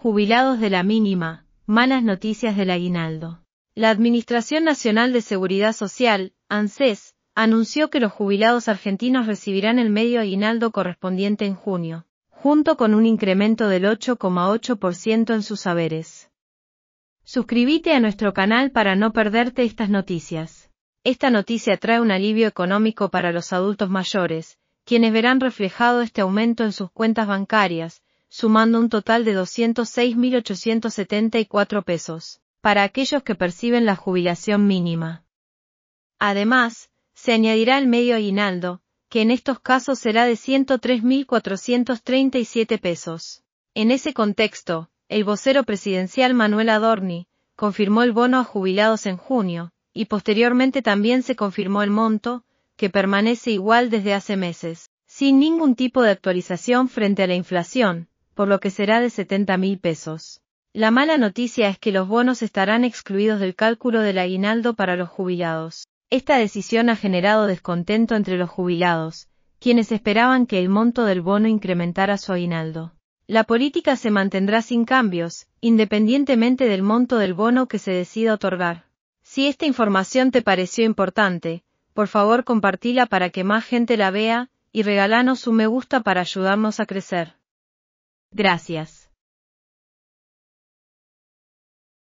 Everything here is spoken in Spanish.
Jubilados de la mínima, malas noticias del aguinaldo. La Administración Nacional de Seguridad Social, ANSES, anunció que los jubilados argentinos recibirán el medio aguinaldo correspondiente en junio, junto con un incremento del 8,8% en sus haberes. Suscríbete a nuestro canal para no perderte estas noticias. Esta noticia trae un alivio económico para los adultos mayores, quienes verán reflejado este aumento en sus cuentas bancarias, sumando un total de 206.874 pesos, para aquellos que perciben la jubilación mínima. Además, se añadirá el medio aguinaldo, que en estos casos será de 103.437 pesos. En ese contexto, el vocero presidencial Manuel Adorni confirmó el bono a jubilados en junio, y posteriormente también se confirmó el monto, que permanece igual desde hace meses, sin ningún tipo de actualización frente a la inflación, por lo que será de 70 mil pesos. La mala noticia es que los bonos estarán excluidos del cálculo del aguinaldo para los jubilados. Esta decisión ha generado descontento entre los jubilados, quienes esperaban que el monto del bono incrementara su aguinaldo. La política se mantendrá sin cambios, independientemente del monto del bono que se decida otorgar. Si esta información te pareció importante, por favor compartila para que más gente la vea, y regalanos un me gusta para ayudarnos a crecer. Gracias.